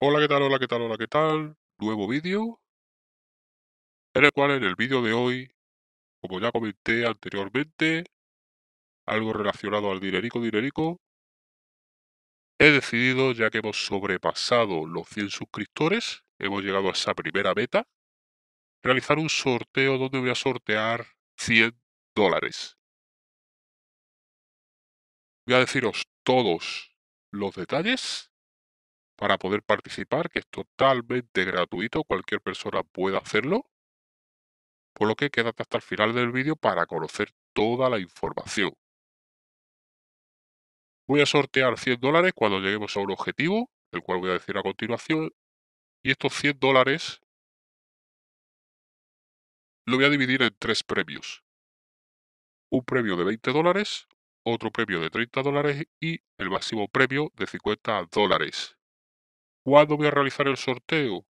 Hola, ¿qué tal? Hola, ¿qué tal? Hola, ¿qué tal? Nuevo vídeo, en el cual en el vídeo de hoy, como ya comenté anteriormente, algo relacionado al dinerico dinerico, he decidido, ya que hemos sobrepasado los 100 suscriptores, hemos llegado a esa primera meta, realizar un sorteo donde voy a sortear 100 dólares. Voy a deciros todos los detalles para poder participar, que es totalmente gratuito, cualquier persona puede hacerlo. Por lo que quédate hasta el final del vídeo para conocer toda la información. Voy a sortear 100 dólares cuando lleguemos a un objetivo, el cual voy a decir a continuación. Y estos 100 dólares lo voy a dividir en tres premios. Un premio de 20 dólares, otro premio de 30 dólares y el máximo premio de 50 dólares. ¿Cuándo voy a realizar el sorteo?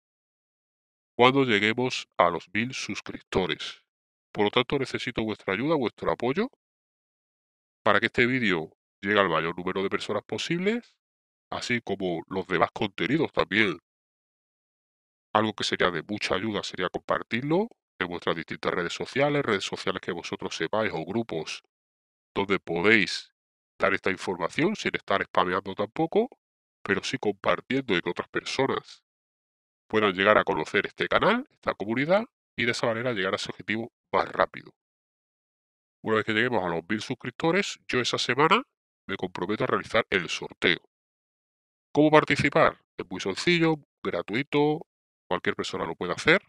Cuando lleguemos a los mil suscriptores. Por lo tanto, necesito vuestra ayuda, vuestro apoyo, para que este vídeo llegue al mayor número de personas posibles, así como los demás contenidos también. Algo que sería de mucha ayuda sería compartirlo en vuestras distintas redes sociales, redes sociales que vosotros sepáis o grupos donde podéis dar esta información sin estar spameando tampoco pero sí compartiendo y que otras personas puedan llegar a conocer este canal, esta comunidad, y de esa manera llegar a ese objetivo más rápido. Una vez que lleguemos a los mil suscriptores, yo esa semana me comprometo a realizar el sorteo. ¿Cómo participar? Es muy sencillo, gratuito, cualquier persona lo puede hacer.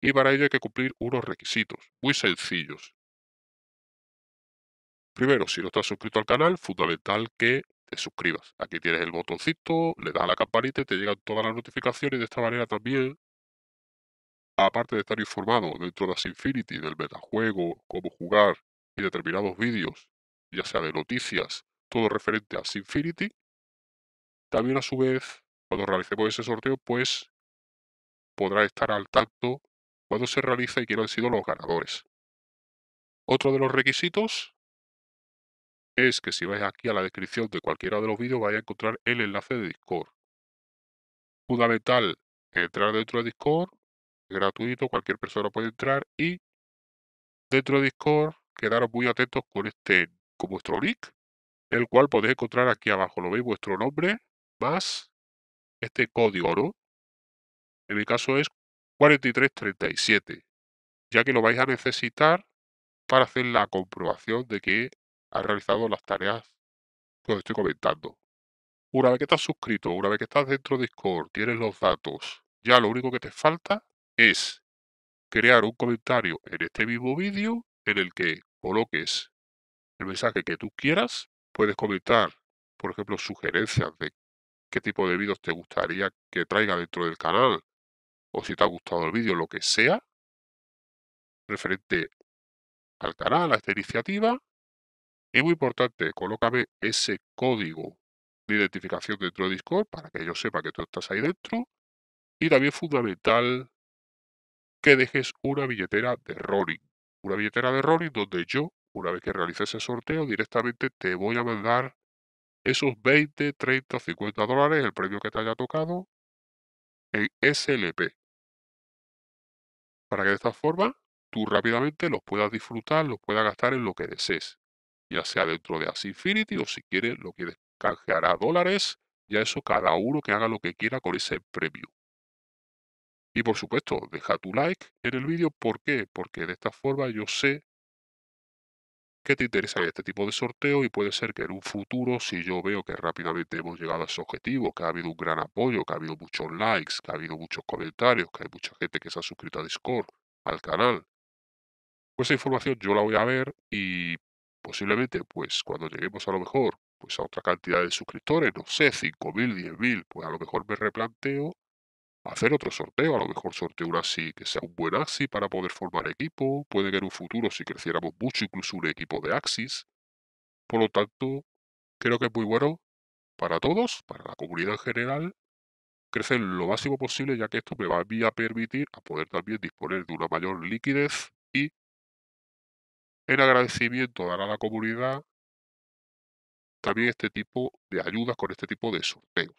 Y para ello hay que cumplir unos requisitos muy sencillos. Primero, si no estás suscrito al canal, fundamental que te suscribas. Aquí tienes el botoncito, le das a la campanita y te llegan todas las notificaciones. De esta manera también, aparte de estar informado dentro de las Infinity, del metajuego, cómo jugar y determinados vídeos, ya sea de noticias, todo referente a Infinity, también a su vez, cuando realicemos ese sorteo, pues podrá estar al tanto cuando se realiza y quién han sido los ganadores. Otro de los requisitos es que si vais aquí a la descripción de cualquiera de los vídeos vais a encontrar el enlace de Discord. Fundamental entrar dentro de Discord, gratuito, cualquier persona puede entrar y dentro de Discord quedaros muy atentos con este con vuestro link. el cual podéis encontrar aquí abajo, lo veis vuestro nombre más este código, oro En mi caso es 4337, ya que lo vais a necesitar para hacer la comprobación de que has realizado las tareas que os estoy comentando. Una vez que estás suscrito, una vez que estás dentro de Discord, tienes los datos, ya lo único que te falta es crear un comentario en este mismo vídeo en el que coloques el mensaje que tú quieras. Puedes comentar, por ejemplo, sugerencias de qué tipo de vídeos te gustaría que traiga dentro del canal o si te ha gustado el vídeo, lo que sea, referente al canal, a esta iniciativa. Y muy importante, colócame ese código de identificación dentro de Discord para que yo sepa que tú estás ahí dentro. Y también fundamental que dejes una billetera de rolling. Una billetera de rolling donde yo, una vez que realice ese sorteo, directamente te voy a mandar esos 20, 30, 50 dólares, el premio que te haya tocado, en SLP. Para que de esta forma tú rápidamente los puedas disfrutar, los puedas gastar en lo que desees ya sea dentro de As Infinity o si quiere lo canjear a dólares, ya eso cada uno que haga lo que quiera con ese premio. Y por supuesto, deja tu like en el vídeo, ¿por qué? Porque de esta forma yo sé que te interesa este tipo de sorteo y puede ser que en un futuro, si yo veo que rápidamente hemos llegado a ese objetivo, que ha habido un gran apoyo, que ha habido muchos likes, que ha habido muchos comentarios, que hay mucha gente que se ha suscrito a Discord, al canal, pues esa información yo la voy a ver y Posiblemente, pues cuando lleguemos a lo mejor pues a otra cantidad de suscriptores, no sé, 5.000, 10.000, pues a lo mejor me replanteo hacer otro sorteo, a lo mejor sorteo un así que sea un buen axi para poder formar equipo, puede que en un futuro si creciéramos mucho incluso un equipo de axis. Por lo tanto, creo que es muy bueno para todos, para la comunidad en general, crecer lo máximo posible ya que esto me va a, a permitir a poder también disponer de una mayor liquidez en agradecimiento dará a la comunidad también este tipo de ayudas con este tipo de sorteos.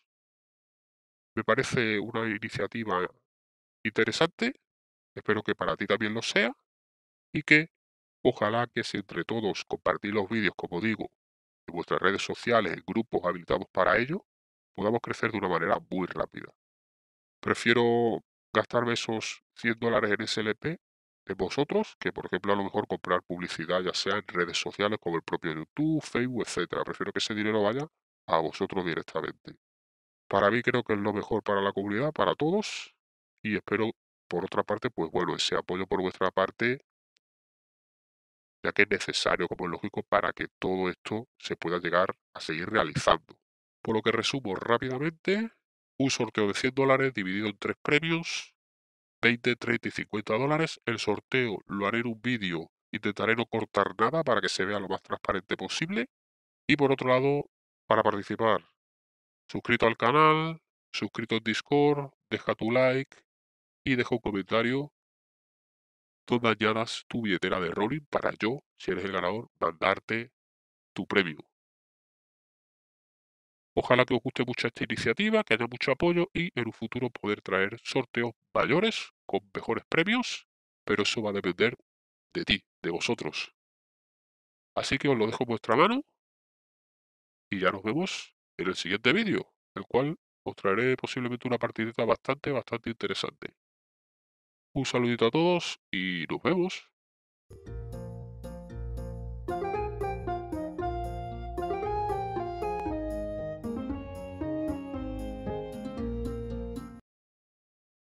Me parece una iniciativa interesante, espero que para ti también lo sea y que ojalá que si entre todos compartís los vídeos, como digo, en vuestras redes sociales, en grupos habilitados para ello, podamos crecer de una manera muy rápida. Prefiero gastarme esos 100 dólares en SLP eh, vosotros que, por ejemplo, a lo mejor comprar publicidad, ya sea en redes sociales como el propio YouTube, Facebook, etcétera. Prefiero que ese dinero vaya a vosotros directamente. Para mí creo que es lo mejor para la comunidad, para todos, y espero, por otra parte, pues bueno, ese apoyo por vuestra parte, ya que es necesario, como es lógico, para que todo esto se pueda llegar a seguir realizando. Por lo que resumo rápidamente, un sorteo de 100 dólares dividido en tres premios, 20, 30 y 50 dólares. El sorteo lo haré en un vídeo. Intentaré no cortar nada para que se vea lo más transparente posible. Y por otro lado, para participar, suscrito al canal, suscrito en Discord, deja tu like y deja un comentario donde añadas tu billetera de rolling para yo, si eres el ganador, mandarte tu premio. Ojalá que os guste mucho esta iniciativa, que haya mucho apoyo y en un futuro poder traer sorteos mayores con mejores premios, pero eso va a depender de ti, de vosotros. Así que os lo dejo en vuestra mano y ya nos vemos en el siguiente vídeo, el cual os traeré posiblemente una partidita bastante, bastante interesante. Un saludito a todos y nos vemos.